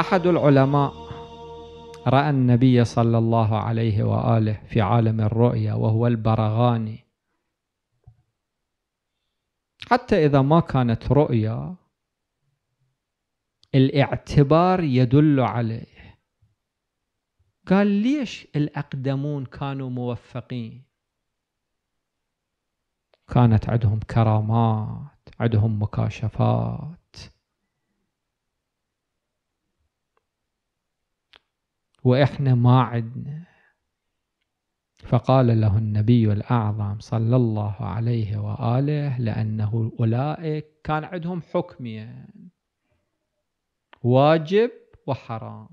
أحد العلماء رأى النبي صلى الله عليه وآله في عالم الرؤيا وهو البرغاني حتى إذا ما كانت رؤيا الاعتبار يدل عليه قال ليش الأقدمون كانوا موفقين كانت عندهم كرامات عندهم مكاشفات واحنا ما عدنا فقال له النبي الاعظم صلى الله عليه واله لانه اولئك كان عندهم حكمين يعني. واجب وحرام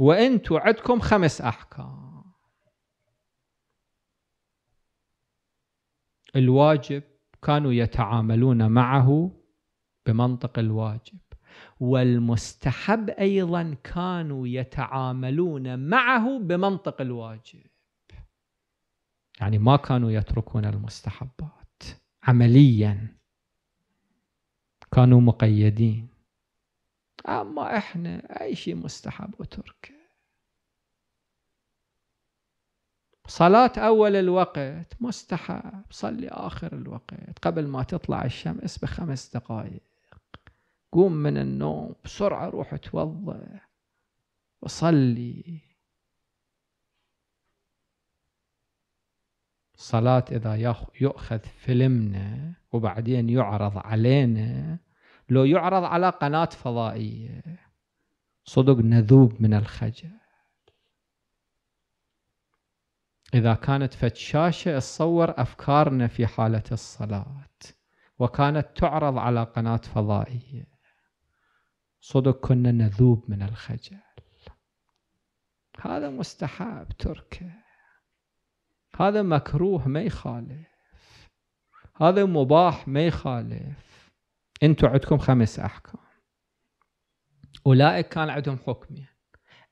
وانتم عندكم خمس احكام الواجب كانوا يتعاملون معه بمنطق الواجب والمستحب ايضا كانوا يتعاملون معه بمنطق الواجب يعني ما كانوا يتركون المستحبات عمليا كانوا مقيدين اما احنا اي شيء مستحب اتركه صلاة أول الوقت مستحب صلي آخر الوقت قبل ما تطلع الشمس بخمس دقائق قوم من النوم بسرعة روح اتوضأ وصلي الصلاة إذا يؤخذ فيلمنا وبعدين يعرض علينا لو يعرض على قناة فضائية صدق نذوب من الخجل إذا كانت فد شاشة تصور أفكارنا في حالة الصلاة وكانت تعرض على قناة فضائية صدق كنا نذوب من الخجل هذا مستحب تركه هذا مكروه ما يخالف هذا مباح ما يخالف انتم عندكم خمس احكام اولئك كان عندهم حكمين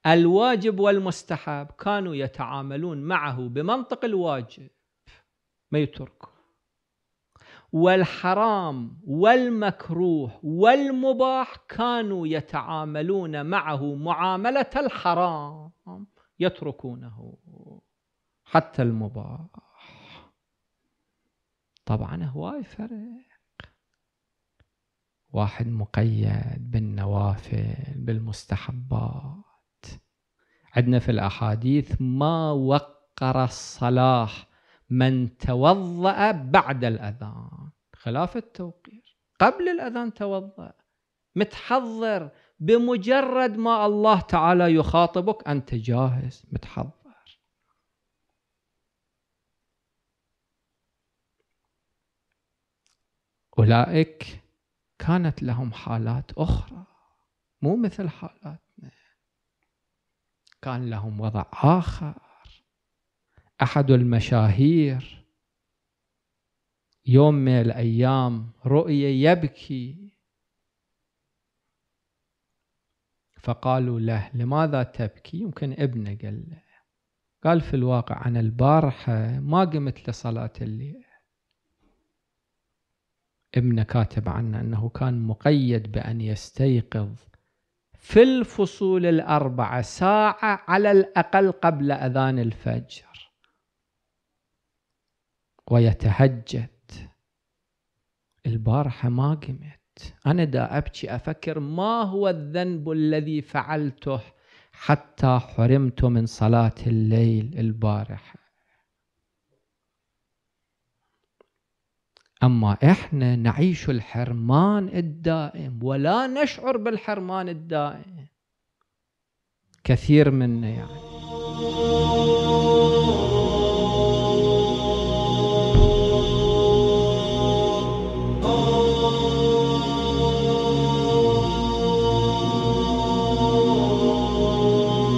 الواجب والمستحب كانوا يتعاملون معه بمنطق الواجب ما يتركه والحرام والمكروه والمباح كانوا يتعاملون معه معامله الحرام يتركونه حتى المباح طبعا هواي فرق واحد مقيد بالنوافل بالمستحبات عندنا في الأحاديث ما وقر الصلاح من توضأ بعد الأذان خلاف التوقير قبل الأذان توضأ متحضر بمجرد ما الله تعالى يخاطبك أنت جاهز متحضر أولئك كانت لهم حالات أخرى مو مثل حالاتنا كان لهم وضع آخر أحد المشاهير يوم من الأيام رؤية يبكي فقالوا له لماذا تبكي يمكن ابنه قال له قال في الواقع أنا البارحة ما قمت لصلاة الليل ابنه كاتب عنه أنه كان مقيد بأن يستيقظ في الفصول الأربعة ساعة على الأقل قبل أذان الفجر ويتهجد البارحة ما قمت أنا دا أبكي أفكر ما هو الذنب الذي فعلته حتى حرمت من صلاة الليل البارحة أما إحنا نعيش الحرمان الدائم ولا نشعر بالحرمان الدائم كثير منا يعني